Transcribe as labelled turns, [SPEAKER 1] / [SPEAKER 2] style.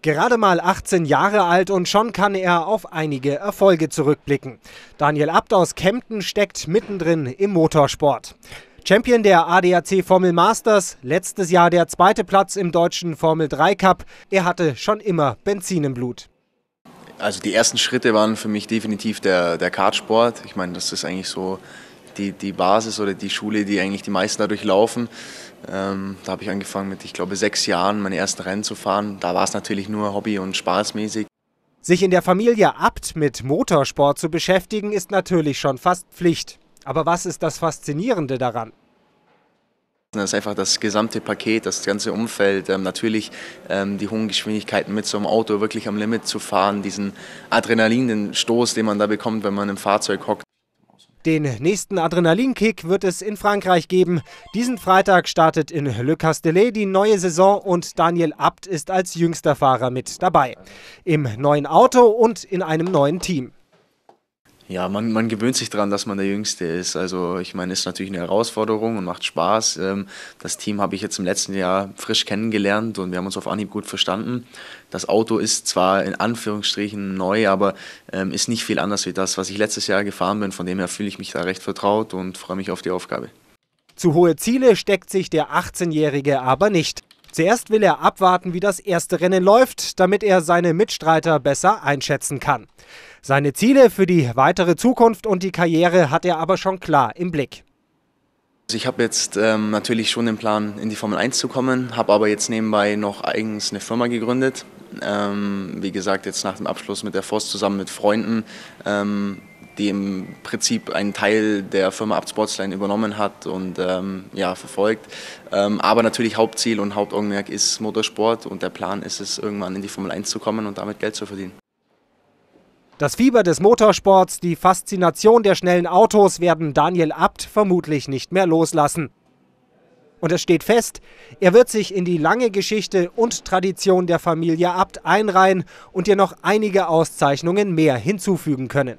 [SPEAKER 1] Gerade mal 18 Jahre alt und schon kann er auf einige Erfolge zurückblicken. Daniel Abt aus Kempten steckt mittendrin im Motorsport. Champion der ADAC Formel Masters, letztes Jahr der zweite Platz im deutschen Formel 3 Cup. Er hatte schon immer Benzin im Blut.
[SPEAKER 2] Also die ersten Schritte waren für mich definitiv der, der Kartsport. Ich meine, das ist eigentlich so die, die Basis oder die Schule, die eigentlich die meisten dadurch laufen. Ähm, da habe ich angefangen mit, ich glaube, sechs
[SPEAKER 1] Jahren meine ersten Rennen zu fahren. Da war es natürlich nur Hobby- und Spaßmäßig. Sich in der Familie Abt mit Motorsport zu beschäftigen, ist natürlich schon fast Pflicht. Aber was ist das Faszinierende daran?
[SPEAKER 2] Das ist einfach das gesamte Paket, das ganze Umfeld. Ähm, natürlich ähm, die hohen Geschwindigkeiten mit so einem Auto wirklich am Limit zu fahren, diesen Adrenalinstoß, den man da bekommt, wenn man im Fahrzeug hockt.
[SPEAKER 1] Den nächsten Adrenalinkick wird es in Frankreich geben. Diesen Freitag startet in Le Castellet die neue Saison und Daniel Abt ist als jüngster Fahrer mit dabei. Im neuen Auto und in einem neuen Team
[SPEAKER 2] ja, man, man gewöhnt sich daran, dass man der Jüngste ist. Also ich meine, ist natürlich eine Herausforderung und macht Spaß. Ähm, das Team habe ich jetzt im letzten Jahr frisch kennengelernt und wir haben uns auf Anhieb gut verstanden. Das Auto ist zwar in Anführungsstrichen neu, aber ähm, ist nicht viel anders wie das, was ich letztes Jahr gefahren bin. Von dem her fühle ich mich da recht vertraut und freue mich auf die Aufgabe.
[SPEAKER 1] Zu hohe Ziele steckt sich der 18-Jährige aber nicht. Zuerst will er abwarten, wie das erste Rennen läuft, damit er seine Mitstreiter besser einschätzen kann. Seine Ziele für die weitere Zukunft und die Karriere hat er aber schon klar im Blick.
[SPEAKER 2] Also ich habe jetzt ähm, natürlich schon den Plan, in die Formel 1 zu kommen, habe aber jetzt nebenbei noch eigens eine Firma gegründet. Ähm, wie gesagt, jetzt nach dem Abschluss mit der Forst zusammen mit Freunden ähm, die im Prinzip einen Teil der Firma Up Sportsline übernommen hat und ähm, ja, verfolgt. Ähm, aber natürlich Hauptziel und Hauptaugenmerk ist Motorsport und der Plan ist es, irgendwann in die Formel 1 zu kommen und damit Geld zu verdienen.
[SPEAKER 1] Das Fieber des Motorsports, die Faszination der schnellen Autos werden Daniel Abt vermutlich nicht mehr loslassen. Und es steht fest, er wird sich in die lange Geschichte und Tradition der Familie Abt einreihen und ihr noch einige Auszeichnungen mehr hinzufügen können.